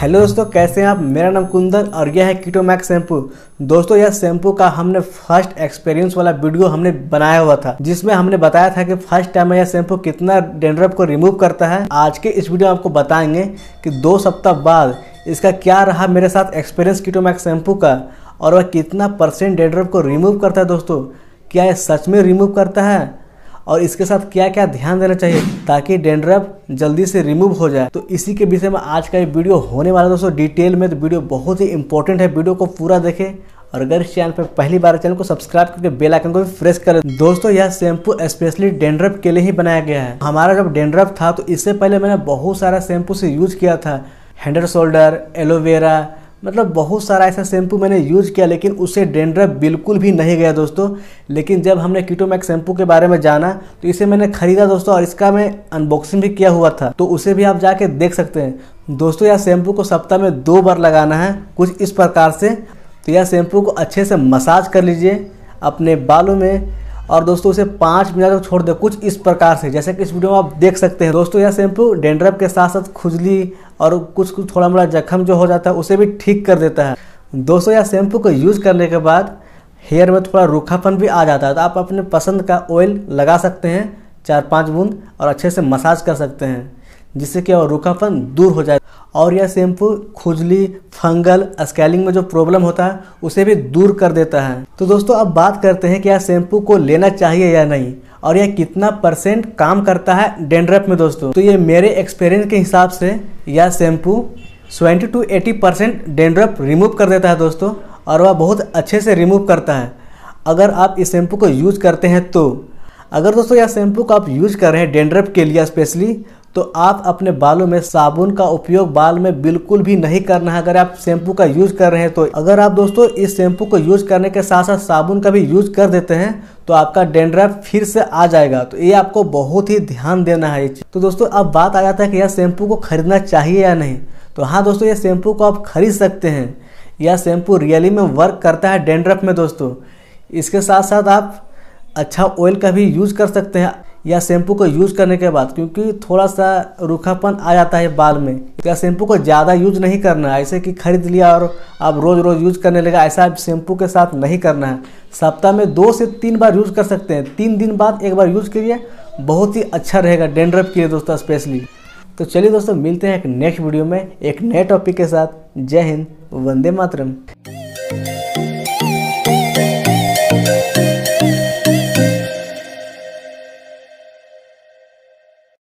hello दोस्तों कैसे हैं आप मेरा नाम कुंदन और यह है कीटोमैक्स शैम्पू दोस्तों यह शैम्पू का हमने फर्स्ट एक्सपीरियंस वाला वीडियो हमने बनाया हुआ था जिसमें हमने बताया था कि फर्स्ट टाइम में यह शैम्पू कितना डेंड्रप को रिमूव करता है आज के इस वीडियो में आपको बताएंगे कि दो सप्ताह बाद इसका क्या रहा मेरे साथ एक्सपीरियंस कीटोमैक्स शैम्पू का और वह कितना परसेंट डेंड्रप को रिमूव करता है दोस्तों क्या यह सच में रिमूव करता है और इसके साथ क्या क्या ध्यान देना चाहिए ताकि डेंड्रफ जल्दी से रिमूव हो जाए तो इसी के विषय में आज का ये वीडियो होने वाला दोस्तों डिटेल में तो वीडियो बहुत ही इंपॉर्टेंट है वीडियो को पूरा देखें और अगर इस चैनल पर पहली बार चैनल को सब्सक्राइब करके बेल आइकन को भी प्रेस करें दोस्तों यह शैम्पू स्पेशली डेंड्रफ के लिए ही बनाया गया है हमारा जब डेंड्रफ था तो इससे पहले मैंने बहुत सारा शैम्पू से यूज किया था हैंडर शोल्डर एलोवेरा मतलब बहुत सारा ऐसा शैम्पू मैंने यूज़ किया लेकिन उससे डेंड्रफ बिल्कुल भी नहीं गया दोस्तों लेकिन जब हमने कीटोमैक शैम्पू के बारे में जाना तो इसे मैंने खरीदा दोस्तों और इसका मैं अनबॉक्सिंग भी किया हुआ था तो उसे भी आप जाके देख सकते हैं दोस्तों यह शैम्पू को सप्ताह में दो बार लगाना है कुछ इस प्रकार से तो यह शैम्पू को अच्छे से मसाज कर लीजिए अपने बालों में और दोस्तों उसे पाँच मिनट तक छोड़ दे कुछ इस प्रकार से जैसे कि इस वीडियो में आप देख सकते हैं दोस्तों यह शैम्पू डेंड्रफ के साथ साथ खुजली और कुछ कुछ थोड़ा मोड़ा जख्म जो हो जाता है उसे भी ठीक कर देता है दोस्तों यह शैम्पू को यूज़ करने के बाद हेयर में थोड़ा रूखापन भी आ जाता है तो आप अपने पसंद का ऑयल लगा सकते हैं चार पाँच बूंद और अच्छे से मसाज कर सकते हैं जिससे कि और रूखापन दूर हो जाए और यह शैम्पू खुजली फंगल स्केलिंग में जो प्रॉब्लम होता है उसे भी दूर कर देता है तो दोस्तों अब बात करते हैं कि यह शैम्पू को लेना चाहिए या नहीं और यह कितना परसेंट काम करता है डेंड्रफ में दोस्तों तो ये मेरे एक्सपीरियंस के हिसाब से यह shampoo seventy two eighty percent dandruff remove कर देता है दोस्तों और वह बहुत अच्छे से रिमूव करता है अगर आप इस शैम्पू को यूज़ करते हैं तो अगर दोस्तों यह शैम्पू का आप यूज कर रहे हैं डेंड्रफ के लिए स्पेशली तो आप अपने बालों में साबुन का उपयोग बाल में बिल्कुल भी नहीं करना है अगर आप शैम्पू का यूज़ कर रहे हैं तो अगर आप दोस्तों इस शैम्पू को यूज़ करने के साथ साथ साबुन का भी यूज़ कर देते हैं तो आपका डेंड्रफ फिर से आ जाएगा तो ये आपको बहुत ही ध्यान देना है तो दोस्तों अब बात आ जाता है कि यह शैम्पू को खरीदना चाहिए या नहीं तो हाँ दोस्तों ये शैम्पू को आप खरीद सकते हैं यह शैम्पू रियली में वर्क करता है डेंड्रफ में दोस्तों इसके साथ साथ आप अच्छा ऑयल का भी यूज़ कर सकते हैं या शैम्पू को यूज़ करने के बाद क्योंकि थोड़ा सा रूखापन आ जाता है बाल में या शैम्पू को ज़्यादा यूज नहीं करना है ऐसे कि खरीद लिया और आप रोज़ रोज़ यूज करने लगा ऐसा आप शैम्पू के साथ नहीं करना है सप्ताह में दो से तीन बार यूज कर सकते हैं तीन दिन बाद एक बार यूज करिए बहुत ही अच्छा रहेगा डेंड्रफ के लिए दोस्तों स्पेशली तो चलिए दोस्तों मिलते हैं एक नेक्स्ट वीडियो में एक नए टॉपिक के साथ जय हिंद वंदे मातरम